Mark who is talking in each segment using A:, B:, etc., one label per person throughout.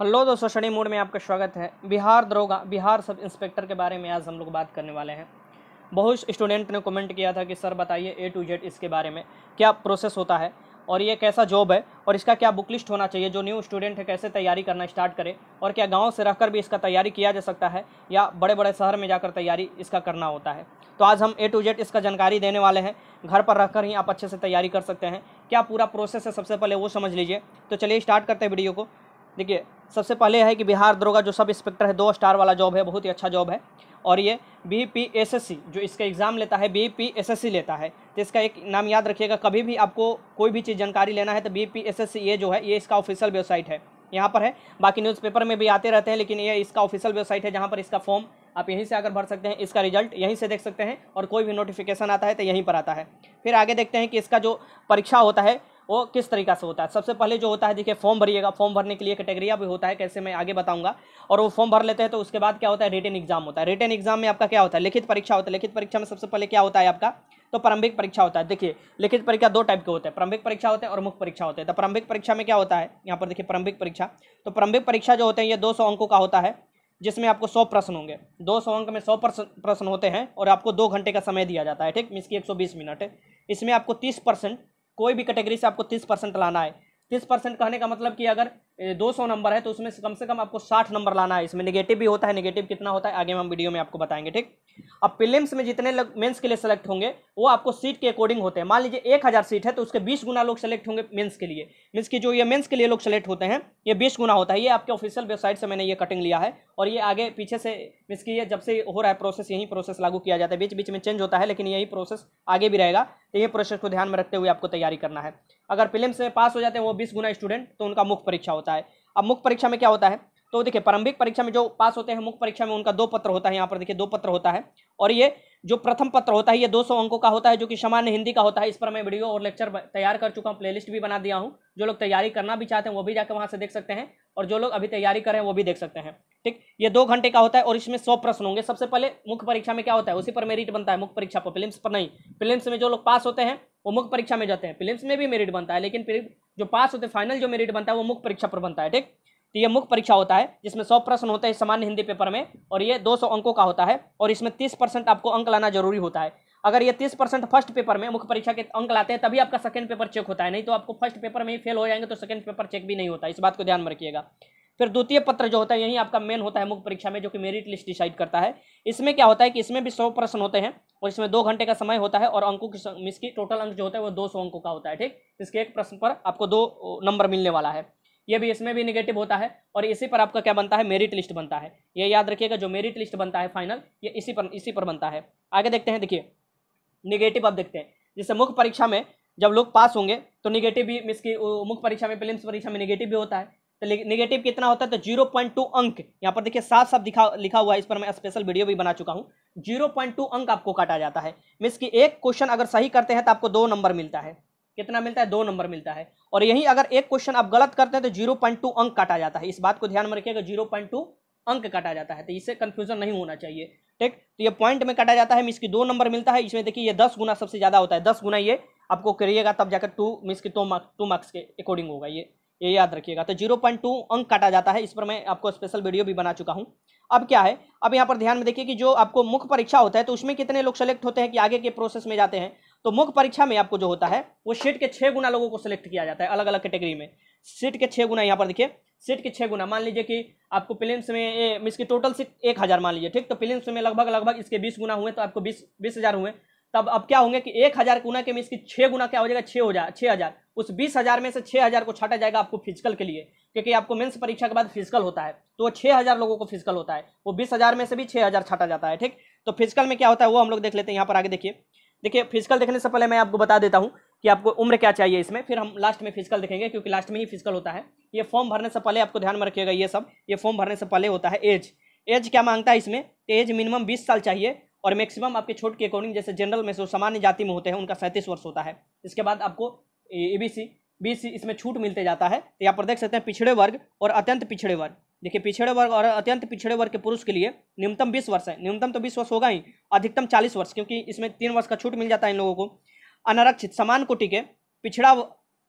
A: hello दोस्तों Shani mood में आपका स्वागत है बिहार दरोगा बिहार सब इंस्पेक्टर के बारे में आज हम लोग बात करने वाले हैं बहुत स्टूडेंट ने कमेंट किया था कि सर बताइए ए टू जेड इसके बारे में क्या प्रोसेस होता है और ये कैसा जॉब है और इसका क्या बुक लिस्ट होना चाहिए जो न्यू स्टूडेंट है कैसे तैयारी करना स्टार्ट करे और क्या गाँव से रहकर भी इसका तैयारी किया जा सकता है या बड़े बड़े शहर में जाकर तैयारी इसका करना होता है तो आज हम ए टू जेड इसका जानकारी देने वाले हैं घर पर रहकर ही आप अच्छे से तैयारी कर सकते हैं क्या पूरा प्रोसेस है सबसे पहले वो समझ लीजिए तो चलिए स्टार्ट करते हैं वीडियो को देखिए सबसे पहले है कि बिहार दरोगा जो सब इंस्पेक्टर है दो स्टार वाला जॉब है बहुत ही अच्छा जॉब है और ये B P S S C जो इसका एग्ज़ाम लेता है B P S S C लेता है तो इसका एक नाम याद रखिएगा कभी भी आपको कोई भी चीज़ जानकारी लेना है तो B P S S C ये जो है ये इसका ऑफिशियल वेबसाइट है यहाँ पर है बाकी न्यूज़पेपर में भी आते रहते हैं लेकिन ये इसका ऑफिशियल वेबसाइट है जहाँ पर इसका फॉर्म आप यहीं से आकर भर सकते हैं इसका रिजल्ट यहीं से देख सकते हैं और कोई भी नोटिफिकेशन आता है तो यहीं पर आता है फिर आगे देखते हैं कि इसका जो परीक्षा होता है वो किस तरीका से होता है सबसे पहले जो होता है देखिए फॉर्म भरिएगा फॉर्म भरने के लिए कैटेगरिया भी होता है कैसे मैं आगे बताऊंगा और वो फॉर्म भर लेते हैं तो उसके बाद क्या होता है रिटर्न एग्जाम होता है रिटर्न एग्जाम में आपका क्या होता है लिखित परीक्षा होता है लिखित परीक्षा में सबसे पहले क्या होता है आपका तो प्रारंभिक परीक्षा होता है देखिए लिखित परीक्षा दो टाइप के होते हैं प्रारंभिक परीक्षा होते हैं और मुख्य परीक्षा होते हैं तो प्रारंभिक परीक्षा में क्या होता है यहाँ पर देखिए प्रारंभिक परीक्षा तो प्रारंभिक परीक्षा जो होते हैं ये दो अंकों का होता है जिसमें आपको सौ प्रश्न होंगे दो सौ अंक में सौ प्रश्न होते हैं और आपको दो घंटे का समय दिया जाता है ठीक मीस की एक मिनट इसमें आपको तीस परसेंट कोई भी कैटेगरी से आपको तीस परसेंट लाना है तीस परसेंट कहने का मतलब कि अगर दो सौ नंबर है तो उसमें से कम से कम आपको साठ नंबर लाना है इसमें नेगेटिव भी होता है नेगेटिव कितना होता है आगे हम वीडियो में आपको बताएंगे ठीक अब पिलिम्स में जितने लोग मेंस के लिए सेलेक्ट होंगे वो आपको सीट के अकॉर्डिंग होते हैं मान लीजिए एक हज़ार सीट है तो उसके बीस गुना लोग सेलेक्ट होंगे मेन्स के लिए मीन्स की जो ये मेन्स के लिए लोग सेलेक्ट होते हैं ये बीस गुना होता है ये आपके ऑफिशियल वेबसाइट से मैंने ये कटिंग लिया है और ये आगे पीछे से मीन्स की ये जब से हो रहा है प्रोसेस यही प्रोसेस लागू किया जाता है बीच बीच में चेंज होता है लेकिन यही प्रोसेस आगे भी रहेगा तो ये प्रोसेस को ध्यान में रखते हुए आपको तैयारी करना है अगर प्रीलिम्स में पास हो जाते हैं वो बीस गुना स्टूडेंट तो उनका मुख्य परीक्षा होता है होता है अब मुख्य परीक्षा में क्या होता है तो देखिए प्रारंभिक परीक्षा में जो पास होते हैं मुख्य परीक्षा में उनका दो पत्र होता है यहाँ पर देखिए दो पत्र होता है और ये जो प्रथम पत्र होता है ये 200 अंकों का होता है जो कि सामान्य हिंदी का होता है इस पर मैं वीडियो और लेक्चर तैयार कर चुका हूँ प्लेलिस्ट भी बना दिया हूँ जो लोग तैयारी करना भी चाहते हैं वो भी जाकर वहाँ से देख सकते हैं और जो लोग अभी तैयारी कर रहे हैं वो भी देख सकते हैं ठीक ये दो घंटे का होता है और इसमें सौ प्रश्न होंगे सबसे पहले मुख्य परीक्षा में क्या होता है उसी पर मेरिट बनता है मुख्य परीक्षा पर फिल्म्स पर नहीं फिल्म्स में जो लोग पास होते हैं वो मुख्य परीक्षा में जाते हैं फिल्म्स में भी मेरिट बनता है लेकिन जो पास होते हैं फाइनल जो मेरिट बनता है वो मुख्य परीक्षा पर बनता है ठीक तो ये मुख्य परीक्षा होता है जिसमें सौ प्रश्न होते हैं सामान्य हिंदी पेपर में और ये दो सौ अंकों का होता है और इसमें तीस परसेंट आपको अंक लाना जरूरी होता है अगर ये तीस परसेंट फर्स्ट पेपर में मुख्य परीक्षा के अंक लाते हैं तभी आपका सेकंड पेपर चेक होता है नहीं तो आपको फर्स्ट पेपर में ही फेल हो जाएंगे तो सेकंड पेपर चेक भी नहीं होता इस बात को ध्यान में रखिएगा फिर द्वितीय पत्र जो होता है यही आपका मेन होता है मुख्य परीक्षा में जो कि मेरिट लिस्ट डिसाइड करता है इसमें क्या होता है कि इसमें भी सौ प्रश्न होते हैं और इसमें दो घंटे का समय होता है और अंकों की मिस की टोटल अंक जो होता है वो दो सौ अंकों का होता है ठीक इसके एक प्रश्न पर आपको दो नंबर मिलने वाला है ये भी इसमें भी निगेटिव होता है और इसी पर आपका क्या बनता है मेरिट लिस्ट बनता है ये याद रखिएगा जो मेरिट लिस्ट बनता है फाइनल ये इसी पर इसी पर बनता है आगे देखते हैं देखिए निगेटिव अब देखते हैं जैसे मुख्य परीक्षा में जब लोग पास होंगे तो निगेटिव भी मिस की मुख्य परीक्षा में प्रिलिम्स परीक्षा में निगेटिव भी होता है तो निगेटिव कितना होता है तो जीरो पॉइंट टू अंक यहाँ पर देखिए साफ साफ दिखा लिखा हुआ है इस पर मैं स्पेशल वीडियो भी बना चुका हूँ जीरो पॉइंट टू अंक आपको काटा जाता है मिस की एक क्वेश्चन अगर सही करते हैं तो आपको दो नंबर मिलता है कितना मिलता है दो नंबर मिलता है और यही अगर एक क्वेश्चन आप गलत करते हैं तो जीरो पॉइंट टू अंक काटा जाता है इस बात को ध्यान में रखिएगा जीरो पॉइंट टू अंक काटा जाता है तो इससे कंफ्यूजन नहीं होना चाहिए ठीक तो ये पॉइंट में काटा जाता है मिस की दो नंबर मिलता है इसमें देखिए ये दस गुना सबसे ज़्यादा होता है दस गुना ये आपको करिएगा तब जाकर टू मिस की टू मार्क्स टू मार्क्स के अकॉर्डिंग होगा ये ये याद रखिएगा तो जीरो पॉइंट टू अंक काटा जाता है इस पर मैं आपको स्पेशल वीडियो भी बना चुका हूँ अब क्या है अब यहाँ पर ध्यान में देखिए कि जो आपको मुख्य परीक्षा होता है तो उसमें कितने लोग सेलेक्ट होते हैं कि आगे के प्रोसेस में जाते हैं तो मुख्य परीक्षा में आपको जो होता है वो सीट के छः गुना लोगों को सिलेक्ट किया जाता है अलग अलग कैटेगरी में सीट के छः गुना यहाँ पर देखिए सीट के छः गुना मान लीजिए कि आपको प्लेम्स में इसकी टोटल सीट एक हज़ार मान लीजिए ठीक तो प्लेम्स में लगभग लगभग इसके बीस गुना हुए तो आपको बीस बीस हज़ार हुए तब अब क्या होंगे कि एक हज़ार गुना के में इसकी छः गुना क्या हो जाएगा छः हो जाए छः हज़ार उस बीस हज़ार में से छः हज़ार को छाटा जाएगा आपको फिजिकल के लिए क्योंकि आपको मेंस परीक्षा के बाद फिजिकल होता है तो वो छः हज़ार लोगों को फिजिकल होता है वो बीस हज़ार में से भी छः हज़ार छाटा जाता है ठीक तो फिजिकल में क्या होता है वो हम लोग देख लेते हैं यहाँ पर आगे देखिए देखिए फिजिकल देखने से पहले मैं आपको बता देता हूँ कि आपको उम्र क्या चाहिए इसमें फिर हम लास्ट में फिजिकल देखेंगे क्योंकि लास्ट में ही फिजिकल होता है ये फॉर्म भरने से पहले आपको ध्यान में रखिएगा ये सब ये फॉर्म भरने से पहले होता है एज एज क्या मांगता है इसमें एज मिनिमम बीस साल चाहिए और मैक्सिमम आपके छोट के अकॉर्डिंग जैसे जनरल में जो सामान्य जाति में होते हैं उनका सैंतीस वर्ष होता है इसके बाद आपको A B C B C इसमें छूट मिलते जाता है तो यहाँ पर देख सकते हैं पिछड़े वर्ग और अत्यंत पिछड़े वर्ग देखिए पिछड़े वर्ग और अत्यंत पिछड़े वर्ग के पुरुष के लिए न्यूनतम बीस वर्ष है न्यूनतम तो बीस वर्ष होगा ही अधिकतम चालीस वर्ष क्योंकि इसमें तीन वर्ष का छूट मिल जाता है इन लोगों को अनारक्षित समान कोटि के पिछड़ा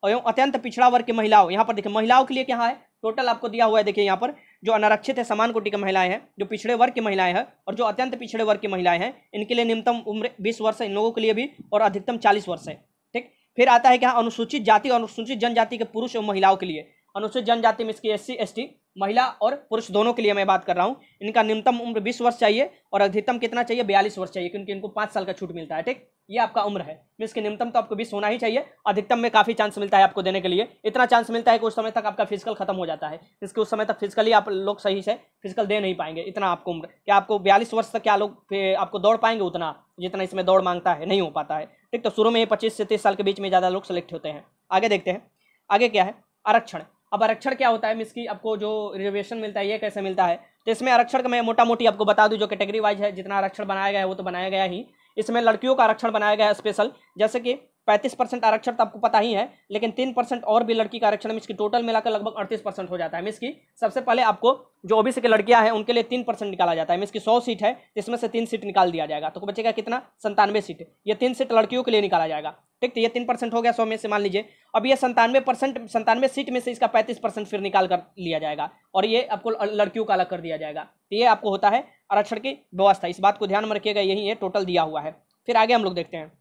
A: एवं अत्यंत पिछड़ा वर्ग की महिलाओं यहाँ पर देखिए महिलाओं के लिए क्या है टोटल आपको दिया हुआ है देखिए यहाँ पर जो अनारक्षित है समान कोटि की महिलाएं हैं जो पिछड़े वर्ग की महिलाएं हैं और जो अत्यंत पिछड़े वर्ग की महिलाएं हैं इनके लिए न्यूनतम उम्र बीस वर्ष है इन लोगों के लिए भी और अधिकतम चालीस वर्ष है ठीक फिर आता है क्या अनुसूचित जाति और अनुसूचित जनजाति के पुरुष एवं महिलाओं के लिए अनुसूचित जनजाति में इसकी एस सी महिला और पुरुष दोनों के लिए मैं बात कर रहा हूँ इनका न्यूनतम उम्र बीस वर्ष चाहिए और अधिकतम कितना चाहिए बयालीस वर्ष चाहिए क्योंकि इनको पाँच साल का छूट मिलता है ठीक ये आपका उम्र है मीन्स के न्यूनतम तो आपको बीस होना ही चाहिए अधिकतम में काफ़ी चांस मिलता है आपको देने के लिए इतना चांस मिलता है कि उस समय तक आपका फिजिकल खत्म हो जाता है इसके उस समय तक फिजिकली आप लोग सही से फिजिकल दे नहीं पाएंगे इतना आपको उम्र क्या आपको बयालीस वर्ष तक क्या लोग आपको दौड़ पाएंगे उतना जितना इसमें दौड़ मांगता है नहीं हो पाता है ठीक तो शुरू में ही पच्चीस से तीस साल के बीच में ज़्यादा लोग सेलेक्ट होते हैं आगे देखते हैं आगे क्या है आरक्षण अब आरक्षण क्या होता है की आपको जो रिजर्वेशन मिलता है ये कैसे मिलता है तो इसमें आरक्षण का मैं मोटा मोटी आपको बता दूँ जो कैटेगरी वाइज है जितना आरक्षण बनाया गया है वो तो बनाया गया ही इसमें लड़कियों का आरक्षण बनाया गया है स्पेशल जैसे कि पैंतीस परसेंट आरक्षण तो आपको पता ही है लेकिन तीन परसेंट और भी लड़की का आरक्षण मीन्स की टोटल मिलाकर लगभग अड़तीस परसेंट हो जाता है मिस की सबसे पहले आपको जो ओबीसी की लड़कियां हैं उनके लिए तीन परसेंट निकाला जाता है मिस की सौ सीट है इसमें से तीन सीट निकाल दिया जाएगा तो बचेगा कितना संतानवे सीट ये तीन सीट लड़कियों के लिए निकाला जाएगा ठीक है तो ये तीन परसेंट हो गया सौ में से मान लीजिए अब ये संतानवे परसेंट संतानवे सीट में से इसका पैंतीस परसेंट फिर निकाल कर लिया जाएगा और ये आपको लड़कियों का अलग कर दिया जाएगा तो ये आपको होता है आरक्षण की व्यवस्था इस बात को ध्यान में रखिएगा यही ये टोटल दिया हुआ है फिर आगे हम लोग देखते हैं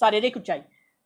A: शारीरिक ऊंचाई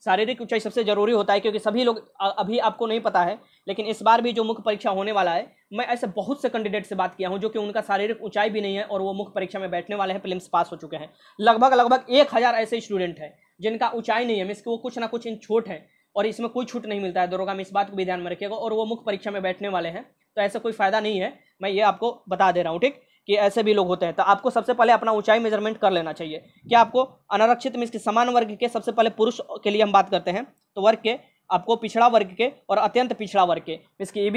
A: शारीरिक ऊंचाई सबसे जरूरी होता है क्योंकि सभी लोग अभी आपको नहीं पता है लेकिन इस बार भी जो मुख्य परीक्षा होने वाला है मैं ऐसे बहुत से कैंडिडेट से बात किया हूं जो कि उनका शारीरिक ऊंचाई भी नहीं है और वो मुख्य परीक्षा में बैठने वाले हैं प्रिलिम्स पास हो चुके हैं लगभग लगभग एक हज़ार ऐसे स्टूडेंट हैं जिनका ऊंचाई नहीं है मीन्स वो कुछ ना कुछ इन छोट है और इसमें कोई छूट नहीं मिलता है दरोगा में इस बात को भी ध्यान में रखिएगा और वो मुख्य परीक्षा में बैठने वाले हैं तो ऐसा कोई फ़ायदा नहीं है मैं ये आपको बता दे रहा हूँ ठीक कि ऐसे भी लोग होते हैं तो आपको सबसे पहले अपना ऊंचाई मेजरमेंट कर लेना चाहिए क्या आपको अनारक्षित मीन्स के समान वर्ग के सबसे पहले पुरुष के लिए हम बात करते हैं तो वर्ग के आपको पिछड़ा वर्ग के और अत्यंत पिछड़ा वर्ग के मीन्स की ई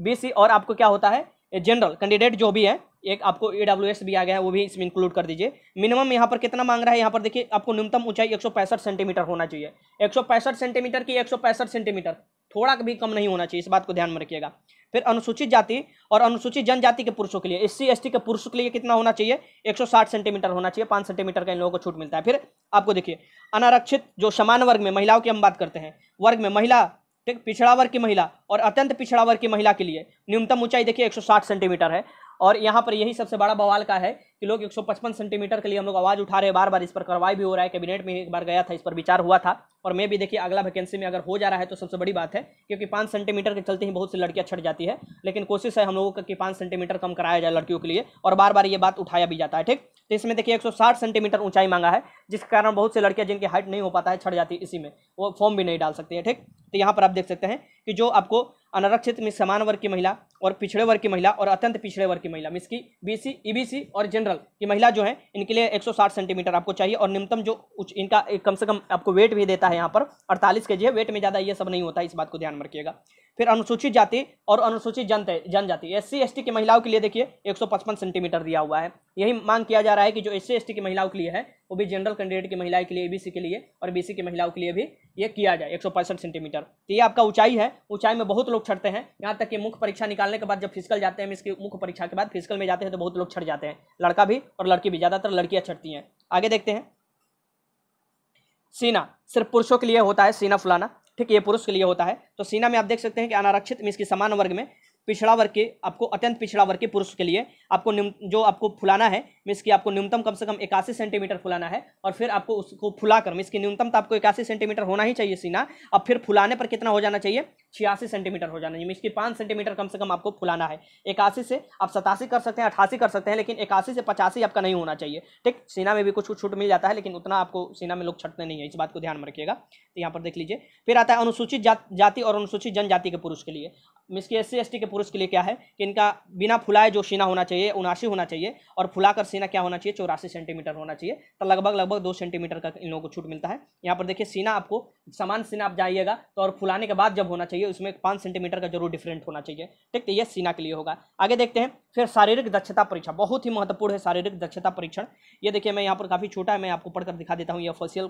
A: बी और आपको क्या होता है जनरल कैंडिडेट जो भी है एक आपको ई डब्ल्यू एस भी आ गया है वो भी इसमें इंक्लूड कर दीजिए मिनिमम यहाँ पर कितना मांग रहा है यहाँ पर देखिए आपको न्यूनतम ऊंचाई एक सेंटीमीटर होना चाहिए एक सेंटीमीटर की एक सेंटीमीटर थोड़ा भी कम नहीं होना चाहिए इस बात को ध्यान में रखिएगा फिर अनुसूचित जाति और अनुसूचित जनजाति के पुरुषों के लिए एस सी के पुरुषों के लिए कितना होना चाहिए 160 सेंटीमीटर होना चाहिए पांच सेंटीमीटर का इन लोगों को छूट मिलता है फिर आपको देखिए अनारक्षित जो समान वर्ग में महिलाओं की हम बात करते हैं वर्ग में महिला ठीक पिछड़ा वर्ग की महिला और अत्यंत पिछड़ा वर्ग की महिला के लिए न्यूनतम ऊंचाई देखिए साठ सेंटीमीटर है और यहाँ पर यही सबसे बड़ा बवाल का है कि लोग 155 सेंटीमीटर के लिए हम लोग आवाज़ उठा रहे हैं बार बार इस पर कार्रवाई भी हो रहा है कैबिनेट में एक बार गया था इस पर विचार हुआ था और मैं भी देखिए अगला वैकेंसी में अगर हो जा रहा है तो सबसे बड़ी बात है क्योंकि पाँच सेंटीमीटर के चलते ही बहुत सी लड़कियाँ छट जाती है लेकिन कोशिश है हम लोगों का कि पाँच सेंटीमीटर कम कराया जाए लड़कियों के लिए और बार बार ये बात उठाया भी जाता है ठीक तो इसमें देखिए एक सेंटीमीटर ऊंचाई मांगा है जिस कारण बहुत से लड़कियाँ जिनकी हाइट नहीं हो पाता है छट जाती इसी में वो फॉर्म भी नहीं डाल सकती है ठीक तो यहाँ पर आप देख सकते हैं कि जो आपको अनारक्षित में समान वर्ग की महिला और पिछड़े वर्ग की महिला और अत्यंत पिछड़े वर्ग की महिला मिस की बी सी e और जनरल जनरल ये महिला जो है इनके लिए 160 सेंटीमीटर आपको चाहिए और न्यूनतम जो उच्च इनका कम से कम आपको वेट भी देता है यहाँ पर अड़तालीस के जी है वेट में ज़्यादा ये सब नहीं होता इस बात को ध्यान में रखिएगा फिर अनुसूचित जाति और अनुसूचित जनता जनजाति एस सी एस की महिलाओं के लिए देखिए 155 सेंटीमीटर दिया हुआ है यही मांग किया जा रहा है कि जो एस सी एस की महिलाओं के लिए है वो भी जनरल कैंडिडेट की महिलाओं के लिए ए के लिए और बी की महिलाओं के लिए भी ये किया जाए एक सेंटीमीटर तो ये आपका ऊंचाई है ऊंचाई में बहुत लोग छठते हैं यहाँ तक कि मुख्य परीक्षा निकालने के बाद जब फिजिकल जाते हैं इसकी मुख्य परीक्षा के बाद फिजिकल में जाते हैं तो बहुत लोग छट जाते हैं लड़का भी और लड़की भी ज़्यादातर लड़कियाँ छटती हैं आगे देखते हैं सीना सिर्फ पुरुषों के लिए होता है सीना फुलाना ठीक ये पुरुष के लिए होता है तो सीना में आप देख सकते हैं कि अनारक्षित मीन्स की समान वर्ग में पिछड़ा वर्ग के आपको अत्यंत पिछड़ा वर्ग के पुरुष के लिए आपको जो आपको फुलाना है मीन्स की आपको न्यूनतम कम से कम इक्यासी सेंटीमीटर फुलाना है और फिर आपको उसको फुलाकर मीन्स की न्यूनतम तो आपको इक्यासी सेंटीमीटर होना ही चाहिए सीना अब फिर फुलाने पर कितना हो जाना चाहिए छियासी सेंटीमीटर हो जाना चाहिए इसकी पाँच सेंटीमीटर कम से कम आपको फुलाना है इक्यासी से आप सतासी कर सकते हैं अठासी कर सकते हैं लेकिन इक्यासी से पचासी आपका नहीं होना चाहिए ठीक सीना में भी कुछ कुछ छूट मिल जाता है लेकिन उतना आपको सीना में लोग छटते नहीं है इस बात को ध्यान में रखिएगा तो यहाँ पर देख लीजिए फिर आता है अनुसूचित जाति और अनुसूचित जनजाति के पुरुष के लिए मीस की एस सी के पुरुष के लिए क्या है कि इनका बिना फुलाए जो सीना होना चाहिए उनासी होना चाहिए और फुलाकर सीना क्या होना चाहिए चौरासी सेंटीमीटर होना चाहिए तो लगभग लगभग दो सेंटीमीटर का इन लोगों को छूट मिलता है यहाँ पर देखिए सीना आपको समान सीना आप जाइएगा तो और फुलाने के बाद जब होना चाहिए चाहिए उसमें पाँच सेंटीमीटर का जरूर डिफरेंट होना चाहिए ठीक है यह सीना के लिए होगा आगे देखते हैं फिर शारीरिक दक्षता परीक्षा बहुत ही महत्वपूर्ण है शारीरिक दक्षता परीक्षण ये देखिए मैं यहाँ पर काफ़ी छोटा है मैं आपको पढ़कर दिखा देता हूँ ये ऑफिशियल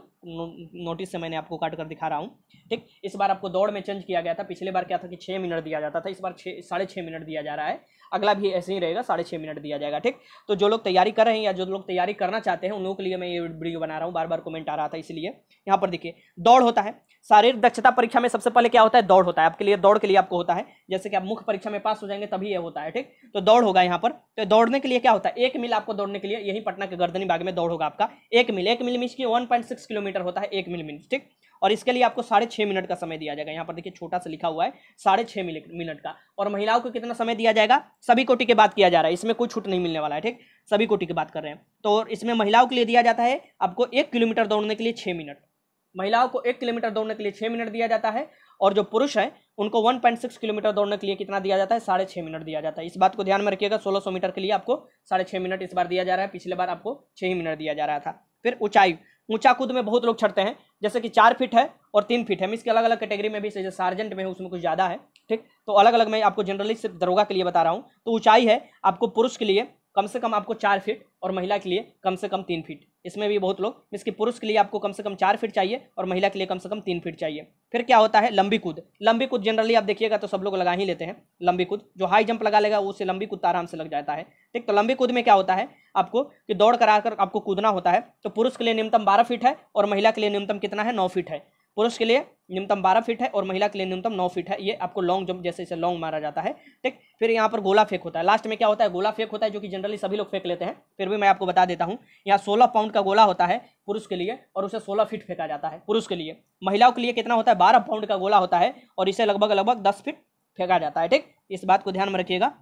A: नोटिस से मैंने आपको काट कर दिखा रहा हूँ ठीक इस बार आपको दौड़ में चेंज किया गया था पिछले बार क्या था कि छः मिनट दिया जाता था इस बार छः साढ़े मिनट दिया जा रहा है अगला भी ऐसे ही रहेगा साढ़े छः मिनट दिया जाएगा ठीक तो जो लोग तैयारी कर रहे हैं या जो लोग तैयारी करना चाहते हैं उन लोगों के लिए मैं ये वीडियो बना रहा हूँ बार बार कमेंट आ रहा था इसलिए यहाँ पर देखिए दौड़ होता है शारीरिक दक्षता परीक्षा में सबसे पहले क्या होता है दौड़ होता है आपके लिए दौड़ के लिए आपको होता है जैसे कि आप मुख्य परीक्षा में पास हो जाएंगे तभी यह होता है ठीक तो दौड़ होगा होगा यहाँ पर तो दौड़ने के लिए क्या होता है एक मील आपको दौड़ने के लिए यही पटना के गर्दनी बाग में दौड़ होगा आपका एक मील एक मील मीन्स की वन पॉइंट सिक्स किलोमीटर होता है एक मील मीन्स ठीक और इसके लिए आपको साढ़े छः मिनट का समय दिया जाएगा यहाँ पर देखिए छोटा सा लिखा हुआ है साढ़े छः मिनट का और महिलाओं को कितना समय दिया जाएगा सभी कोटि के बात किया जा रहा है इसमें कोई छूट नहीं मिलने वाला है ठीक सभी कोटि की बात कर रहे हैं तो इसमें महिलाओं के लिए दिया जाता है आपको एक किलोमीटर दौड़ने के लिए छः मिनट महिलाओं को एक किलोमीटर दौड़ने के लिए छः मिनट दिया जाता है और जो पुरुष हैं उनको वन पॉइंट सिक्स किलोमीटर दौड़ने के लिए कितना दिया जाता है साढ़े छः मिनट दिया जाता है इस बात को ध्यान में रखिएगा सोलह सौ मीटर के लिए आपको साढ़े छः मिनट इस बार दिया जा रहा है पिछले बार आपको छः ही मिनट दिया जा रहा था फिर ऊंचाई ऊंचा कूद में बहुत लोग छड़ते हैं जैसे कि चार फीट है और तीन फीट है इसके अलग अलग कैटेगरी में भी जैसे सार्जेंट में है उसमें कुछ ज़्यादा है ठीक तो अलग अलग मैं आपको जनरली सिर्फ दरोगा के लिए बता रहा हूँ तो ऊंचाई है आपको पुरुष के लिए कम से कम आपको चार फीट और महिला के लिए कम से कम तीन फीट इसमें भी बहुत लोग इसके पुरुष के लिए आपको कम से कम चार फीट चाहिए और महिला के लिए कम से कम तीन फीट चाहिए फिर क्या होता है लंबी कूद लंबी कूद जनरली आप देखिएगा तो सब लोग लगा ही लेते हैं लंबी कूद जो हाई जंप लगा लेगा उससे लंबी कूद तो आराम से लग जाता है ठीक तो लंबी कूद में क्या होता है आपको कि दौड़ करा कर आपको कूदना होता है तो पुरुष के लिए न्यूनतम बारह फीट है और महिला के लिए न्यूनतम कितना है नौ फीट है पुरुष के लिए न्यूनतम बारह फीट है और महिला के लिए न्यूनतम नौ फीट है ये आपको लॉन्ग जंप जैसे इसे लॉन्ग मारा जाता है ठीक फिर यहाँ पर गोला फेंक होता है लास्ट में क्या होता है गोला फेंक होता है जो कि जनरली सभी लोग फेंक लेते हैं फिर भी मैं आपको बता देता हूँ यहाँ सोलह पाउंड का गोला होता है पुरुष के लिए और उसे सोलह फीट फेंका जाता है पुरुष के लिए महिलाओं के लिए कितना होता है बारह पाउंड का गोला होता है और इसे लगभग लगभग दस फीट फेंका जाता है ठीक इस बात को ध्यान में रखिएगा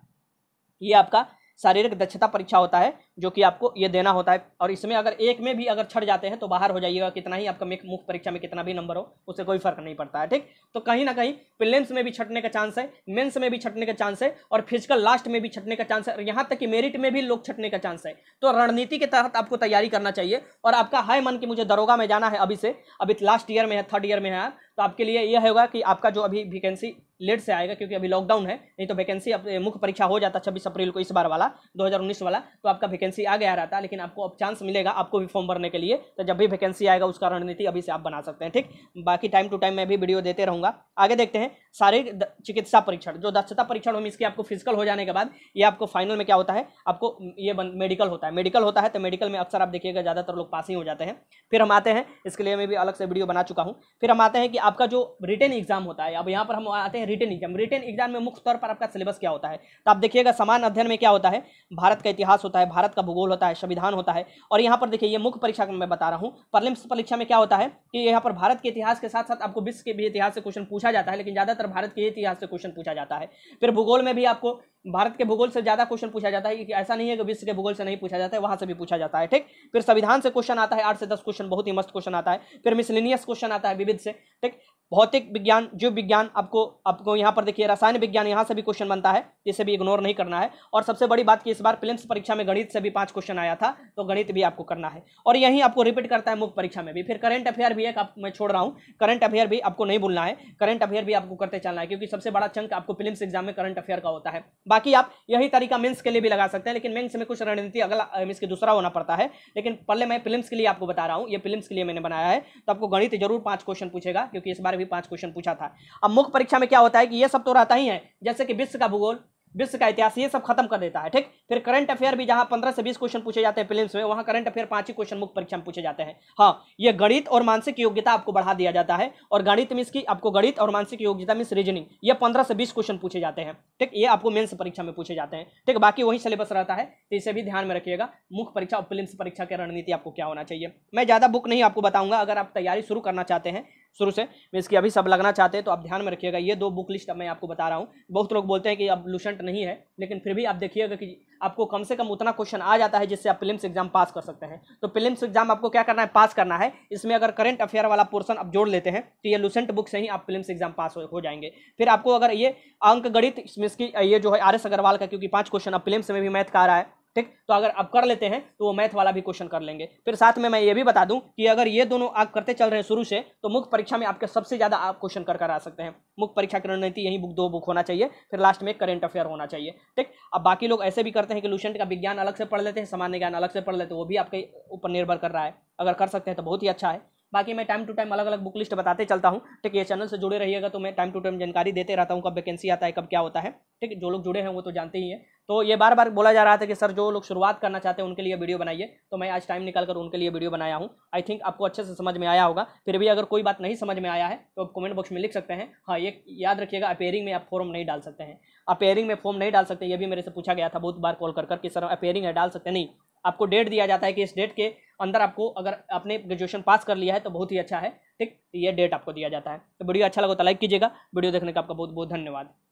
A: ये आपका शारीरिक दक्षता परीक्षा होता है जो कि आपको ये देना होता है और इसमें अगर एक में भी अगर छट जाते हैं तो बाहर हो जाइएगा कितना ही आपका मुख्य परीक्षा में कितना भी नंबर हो उससे कोई फर्क नहीं पड़ता है ठीक तो कहीं ना कहीं प्रिलिम्स में भी छटने का चांस है मेंस में भी छटने का चांस है और फिजिकल लास्ट में भी छटने का चांस है और यहाँ तक कि मेरिट में भी लोग छटने का चांस है तो रणनीति के तहत आपको तैयारी करना चाहिए और आपका है मन कि मुझे दरोगा में जाना है अभी से अभी लास्ट ईयर में है थर्ड ईयर में है तो आपके लिए यह होगा कि आपका जो अभी वैकेंसी लेट से आएगा क्योंकि अभी लॉकडाउन है नहीं तो वैकेंसी मुख्य परीक्षा हो जाता छब्बीस अप्रैल को इस बार वाला दो वाला तो आपका वैकेंसी आ गया था लेकिन आपको अब चांस मिलेगा आपको भी फॉर्म भरने के लिए तो जब भी वैकेंसी आएगा उसका रणनीति अभी से आप बना सकते हैं ठीक बाकी टाइम टू टाइम मैं भी वीडियो देते रहूँगा आगे देखते हैं सारे चिकित्सा परीक्षण जो दक्षता परीक्षण हम इसके आपको फिजिकल हो जाने के बाद ये आपको फाइनल में क्या होता है आपको ये मेडिकल होता है मेडिकल होता है तो मेडिकल में अक्सर आप देखिएगा ज़्यादातर लोग पास ही हो जाते हैं फिर हम आते हैं इसके लिए मैं भी अलग से वीडियो बना चुका हूँ फिर हम आते हैं कि आपका जो रिटर्न एग्जाम होता है अब यहाँ पर हम आते हैं रिटर्न एग्जाम रिटर्न एग्जाम में मुख्य तौर पर आपका सिलेबस क्या होता है तो आप देखिएगा समान अध्ययन में क्या होता है भारत का इतिहास होता है भारत का भूगोल होता है संविधान होता है और यहाँ पर देखिए ये मुख्य परीक्षा मैं बता रहा हूँ परलिम्स परीक्षा में क्या होता है कि यहाँ पर भारत के इतिहास के साथ साथ आपको विश्व के भी इतिहास से क्वेश्चन पूछा जाता है लेकिन ज़्यादातर भारत के इतिहास से क्वेश्चन पूछा जाता है फिर भूगोल में भी आपको भारत के भूगोल से ज़्यादा क्वेश्चन पूछा जाता है कि ऐसा नहीं है कि विश्व के भूगोल से नहीं पूछा जाता है वहाँ से भी पूछा जाता है ठीक फिर संविधान से क्वेश्चन आता है आठ से दस क्वेश्चन बहुत ही मस्त क्वेश्चन आता है फिर मिसलिनियस क्वेश्चन आता है विविध से ठीक भौतिक विज्ञान जीव विज्ञान आपको आपको यहाँ पर देखिए रसायन विज्ञान यहाँ से भी क्वेश्चन बनता है इसे भी इग्नोर नहीं करना है और सबसे बड़ी बात कि इस बार फिल्म परीक्षा में गणित से भी पांच क्वेश्चन आया था तो गणित भी आपको करना है और यही आपको रिपीट करता है मुख्य परीक्षा में भी फिर करंट अफेयर भी एक आप मैं छोड़ रहा हूँ करंट अफेयर भी आपको नहीं भूलना है करंट अफेयर भी आपको करते चलना है क्योंकि सबसे बड़ा चंक आपको फिल्म एग्जाम में करंट अफेयर का होता है बाकी आप यही तरीका मेन्स के लिए भी लगा सकते हैं लेकिन मेन्स में कुछ रणनीति अगला मीन्स के दूसरा होना पड़ता है लेकिन पहले मैं फिल्म के लिए आपको बता रहा हूँ ये फिल्म के लिए मैंने बनाया है तो आपको गणित जरूर पांच क्वेश्चन पूछेगा क्योंकि इस बार भी पांच क्वेश्चन पूछा था अब मुख्य परीक्षा में क्या होता है कि ये सब तो रहता ही है जैसे कि विश्व का भूगोल विश्व का इतिहास ये सब खत्म कर देता है ठीक फिर करंट अफेयर भी जहां पंद्रह से बीस क्वेश्चन पूछे जाते हैं फिल्म में वहां करंट अफेयर पांच ही क्वेश्चन मुख्य परीक्षा में पूछे जाते हैं हाँ ये गणित और मानसिक योग्यता आपको बढ़ा दिया जाता है और गणित मिस की आपको गणित और मानसिक योग्यता मिस रीजनिंग ये पंद्रह से बीस क्वेश्चन पूछे जाते हैं ठीक ये आपको मेन्स परीक्षा में पूछे जाते हैं ठीक बाकी वही सिलेबस रहता है तो इसे भी ध्यान में रखिएगा मुख्य परीक्षा और फिल्म परीक्षा की रणनीति आपको क्या होना चाहिए मैं ज्यादा बुक नहीं आपको बताऊंगा अगर आप तैयारी शुरू करना चाहते हैं शुरू से मैं इसकी अभी सब लगना चाहते हैं तो आप ध्यान में रखिएगा ये दो बुक लिस्ट अब मैं आपको बता रहा हूँ बहुत लोग बोलते हैं कि अब लूसेंट नहीं है लेकिन फिर भी आप देखिएगा कि आपको कम से कम उतना क्वेश्चन आ जाता है जिससे आप प्रिलिम्स एग्जाम पास कर सकते हैं तो प्रिलिम्स एग्जाम आपको क्या करना है पास करना है इसमें अगर करंट अफेयर वाला पोर्सन आप जोड़ लेते हैं तो ये लूसेंट बुक से ही आप प्रिलिम्स एग्जाम पास हो जाएंगे फिर आपको अगर ये अंक गणित इसमें की ये जो है आर एस अग्रवाल का क्योंकि पाँच क्वेश्चन अब प्रिलिम्स में भी मैथ का आ रहा है ठीक तो अगर अब कर लेते हैं तो वो मैथ वाला भी क्वेश्चन कर लेंगे फिर साथ में मैं ये भी बता दूं कि अगर ये दोनों आप करते चल रहे हैं शुरू से तो मुख्य परीक्षा में आपके सबसे ज़्यादा आप क्वेश्चन कर कर आ सकते हैं मुख्य परीक्षा की रणनीति यही बुक दो बुक होना चाहिए फिर लास्ट में करेंट अफेयर होना चाहिए ठीक अब बाकी लोग ऐसे भी करते हैं कि लूशेंट का विज्ञान अलग से पढ़ लेते हैं सामान्य ज्ञान अलग से पढ़ लेते हैं वो भी आपके ऊपर निर्भर कर रहा है अगर कर सकते हैं तो बहुत ही अच्छा है बाकी मैं टाइम टू टाइम अलग अलग बुक लिस्ट बताते चलता हूँ ठीक है चैनल से जुड़े रहिएगा तो मैं टाइम टू टाइम जानकारी देते रहता हूँ कब वैकेंसी आता है कब क्या होता है ठीक है जो लोग जुड़े हैं वो तो जानते ही हैं तो ये बार बार बोला जा रहा था कि सर जो लोग शुरुआत करना चाहते हैं उनके लिए वीडियो बनाइए तो मैं आज टाइम निकाल कर उनके लिए वीडियो बनाया हूँ आई थिंक आपको अच्छे से समझ में आया होगा फिर भी अगर कोई बात नहीं समझ में आया है तो आप कमेंट बॉक्स में लिख सकते हैं हाँ ये याद रखिएगा अपेयरिंग में आप फॉर्म नहीं डाल सकते हैं अपेयरिंग में फॉर्म नहीं डाल सकते ये भी मेरे से पूछा गया था बहुत बार कॉल कर कर कि सर अपेयरिंग है डाल सकते नहीं आपको डेट दिया जाता है कि इस डेट के अंदर आपको अगर आपने ग्रेजुएशन पास कर लिया है तो बहुत ही अच्छा है ठीक ये डेट आपको दिया जाता है तो वीडियो अच्छा लगा तो लाइक कीजिएगा वीडियो देखने का आपका बहुत बहुत धन्यवाद